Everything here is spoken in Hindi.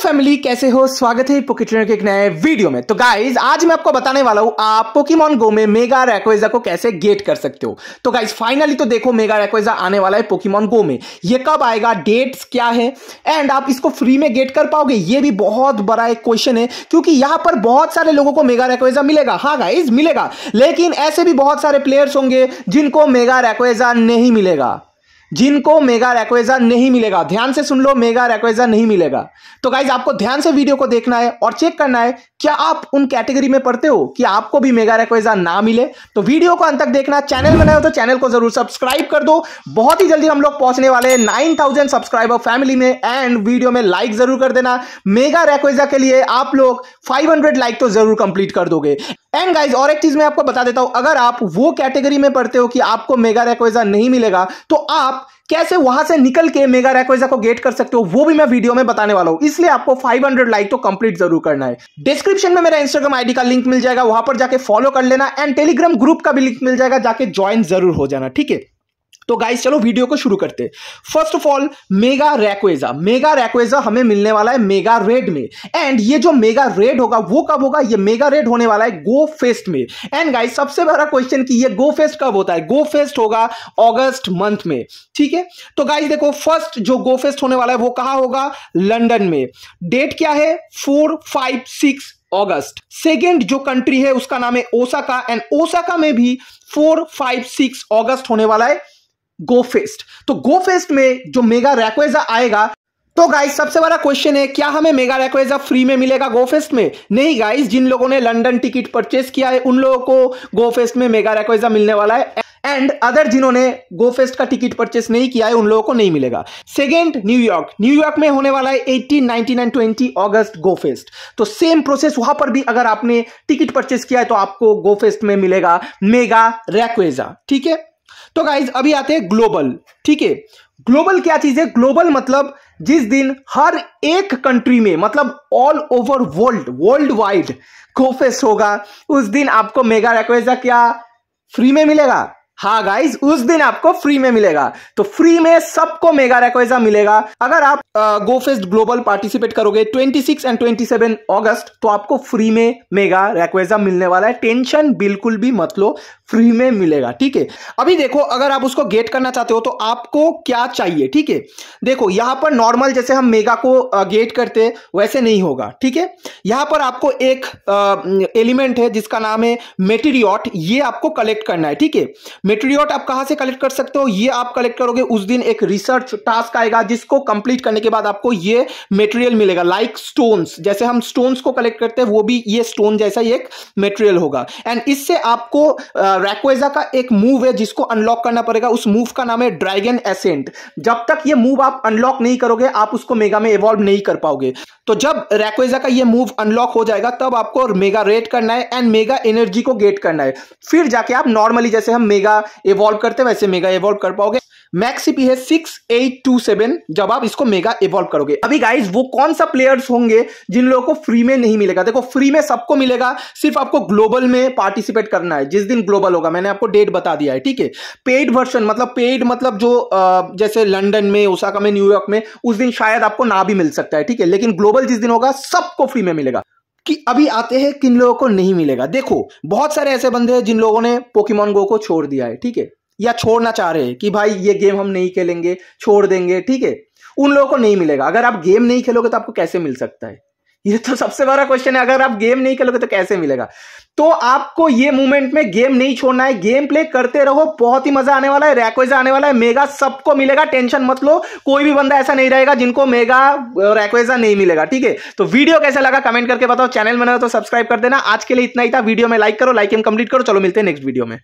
हेलो फैमिली कैसे हो स्वागत है पोकी ट्रेनर के एक नए वीडियो में तो गाइज आज मैं आपको बताने वाला हूं आप पोकेमॉन गो में मेगा रैकोजा को कैसे गेट कर सकते हो तो गाइज फाइनली तो देखो मेगा रैकोजा आने वाला है पोकेमॉन गो में ये कब आएगा डेट्स क्या है एंड आप इसको फ्री में गेट कर पाओगे ये भी बहुत बड़ा एक क्वेश्चन है क्योंकि यहां पर बहुत सारे लोगों को मेगा रैकोजा मिलेगा हाँ गाइज मिलेगा लेकिन ऐसे भी बहुत सारे प्लेयर्स होंगे जिनको मेगा रैकोजा नहीं मिलेगा जिनको मेगा रेक्वेजा नहीं मिलेगा ध्यान से सुन लो मेगा रेक्वेजा नहीं मिलेगा तो गाइज आपको ध्यान से वीडियो को देखना है और चेक करना है क्या आप उन कैटेगरी में पढ़ते हो कि आपको भी मेगा रेक्वेजा ना मिले तो वीडियो को अंत तक देखना चैनल बनाए हो तो चैनल को जरूर सब्सक्राइब कर दो बहुत ही जल्दी हम लोग पहुंचने वाले हैं नाइन सब्सक्राइबर फैमिली में एंड वीडियो में लाइक जरूर कर देना मेगा रेक्वेजा के लिए आप लोग फाइव लाइक तो जरूर कंप्लीट कर दोगे एंड गाइज और एक चीज मैं आपको बता देता हूं अगर आप वो कैटेगरी में पढ़ते हो कि आपको मेगा रेक्वेजा नहीं मिलेगा तो आप कैसे वहां से निकल के मेगा रेक्वेजा को गेट कर सकते हो वो भी मैं वीडियो में बताने वाला हूं इसलिए आपको 500 लाइक तो कंप्लीट जरूर करना है डिस्क्रिप्शन में मेरा इंस्टाग्राम आईडी का लिंक मिल जाएगा वहां पर जाके फॉलो कर लेना एंड टेलीग्राम ग्रुप का भी लिंक मिल जाएगा जाके ज्वाइन जरूर हो जाना ठीक है तो गाइस चलो वीडियो को शुरू करते फर्स्ट ऑफ ऑल मेगा रैक्वेजा मेगा रैक्वेजा हमें मिलने वाला है मेगा रेड में एंड ये जो मेगा रेड होगा वो कब होगा ये मेगा रेड होने वाला है गो फेस्ट में एंड गाइस सबसे बड़ा क्वेश्चन कि ये गो फेस्ट कब होता है गो फेस्ट होगा अगस्त मंथ में ठीक है तो गाइस देखो फर्स्ट जो गो फेस्ट होने वाला है वो कहा होगा लंडन में डेट क्या है four five six August second जो कंट्री है उसका नाम है ओसाका एंड ओसाका में भी फोर फाइव सिक्स ऑगस्ट होने वाला है गोफेस्ट तो गोफेस्ट में जो मेगा रैक्वेजा आएगा तो गाइस सबसे बड़ा क्वेश्चन है क्या हमें मेगा रैकवेजा फ्री में मिलेगा गोफेस्ट में नहीं गाइस जिन लोगों ने लंडन टिकट परचेस किया है उन लोगों को गोफेस्ट में मेगा रैकवेजा मिलने वाला है एंड अदर जिन्होंने गोफेस्ट का टिकट परचेस नहीं किया है उन लोगों को नहीं मिलेगा सेकेंड न्यूयॉर्क न्यूयॉर्क में होने वाला है 18, 19 एंड ट्वेंटी ऑगस्ट गोफेस्ट तो सेम प्रोसेस वहां पर भी अगर आपने टिकट परचेस किया है तो आपको गोफेस्ट में मिलेगा मेगा रैक्वेजा ठीक है तो गाइज अभी आते हैं ग्लोबल ठीक है ग्लोबल क्या चीज है ग्लोबल मतलब जिस दिन हर एक कंट्री में मतलब all over world worldwide कोफेस होगा उस दिन आपको मेगा रेक्वेजा क्या फ्री में मिलेगा हाँ गाइज उस दिन आपको फ्री में मिलेगा तो फ्री में सबको मेगा रेक्वेजा मिलेगा अगर आप गोफेस्ट ग्लोबल पार्टिसिपेट करोगे 26 एंड 27 अगस्त तो आपको फ्री में मेगा रेक्वेजा मिलने वाला है टेंशन बिल्कुल भी मत लो फ्री में मिलेगा ठीक है अभी देखो अगर आप उसको गेट करना चाहते हो तो आपको क्या चाहिए ठीक है देखो यहां पर नॉर्मल जैसे हम मेगा को गेट करते वैसे नहीं होगा ठीक है यहां पर आपको एक एलिमेंट है जिसका नाम है मेटेरियॉट ये आपको कलेक्ट करना है ठीक है मेटेरियॉट आप कहाँ से कलेक्ट कर सकते हो ये आप कलेक्ट करोगे उस दिन एक रिसर्च टास्क आएगा जिसको कंप्लीट करने के बाद आपको ये मेटेरियल मिलेगा लाइक like स्टोन्स जैसे हम स्टोन्स को कलेक्ट करते हैं वो भी ये स्टोन जैसा ही एक मेटेरियल होगा एंड इससे आपको आ, रैक्वेजा का एक मूव है जिसको अनलॉक करना पड़ेगा उस मूव का नाम है ड्रैगन एसेंट जब तक ये मूव आप अनलॉक नहीं करोगे आप उसको मेगा में इवॉल्व नहीं कर पाओगे तो जब रैक्वेजा का ये मूव अनलॉक हो जाएगा तब आपको मेगा रेट करना है एंड मेगा एनर्जी को गेट करना है फिर जाके आप नॉर्मली जैसे हम मेगा इवॉल्व करते वैसे मेगा इवॉल्व कर पाओगे मैक्स है सिक्स एट टू सेवन जब आप इसको मेगा इवॉल्व करोगे अभी गाइज वो कौन सा प्लेयर्स होंगे जिन लोगों को फ्री में नहीं मिलेगा देखो फ्री में सबको मिलेगा सिर्फ आपको ग्लोबल में पार्टिसिपेट करना है जिस दिन ग्लोबल होगा मैंने आपको डेट बता दिया है ठीक है पेड वर्जन मतलब पेड मतलब जो आ, जैसे लंडन में ओसाका में न्यूयॉर्क में उस दिन शायद आपको ना भी मिल सकता है ठीक है लेकिन ग्लोबल जिस दिन होगा सबको फ्री में मिलेगा कि अभी आते हैं किन लोगों को नहीं मिलेगा देखो बहुत सारे ऐसे बंदे हैं जिन लोगों ने पोकीमोन गो को छोड़ दिया है ठीक है या छोड़ना चाह रहे हैं कि भाई ये गेम हम नहीं खेलेंगे छोड़ देंगे ठीक है उन लोगों को नहीं मिलेगा अगर आप गेम नहीं खेलोगे तो आपको कैसे मिल सकता है ये तो सबसे बड़ा क्वेश्चन है अगर आप गेम नहीं खेलोगे तो कैसे मिलेगा तो आपको ये मूवमेंट में गेम नहीं छोड़ना है गेम प्ले करते रहो बहुत ही मजा आने वाला है रैकवेज आने वाला है मेगा सबको मिलेगा टेंशन मत लो कोई भी बंदा ऐसा नहीं रहेगा जिनको मेगा रैकवेजा नहीं मिलेगा ठीक है तो वीडियो कैसा लगा कमेंट करके बताओ चैनल बना तो सब्सक्राइब कर देना आज के लिए इतना ही था वीडियो में लाइक करो लाइक एम कंप्लीट करो चलो मिलते हैं नेक्स्ट वीडियो में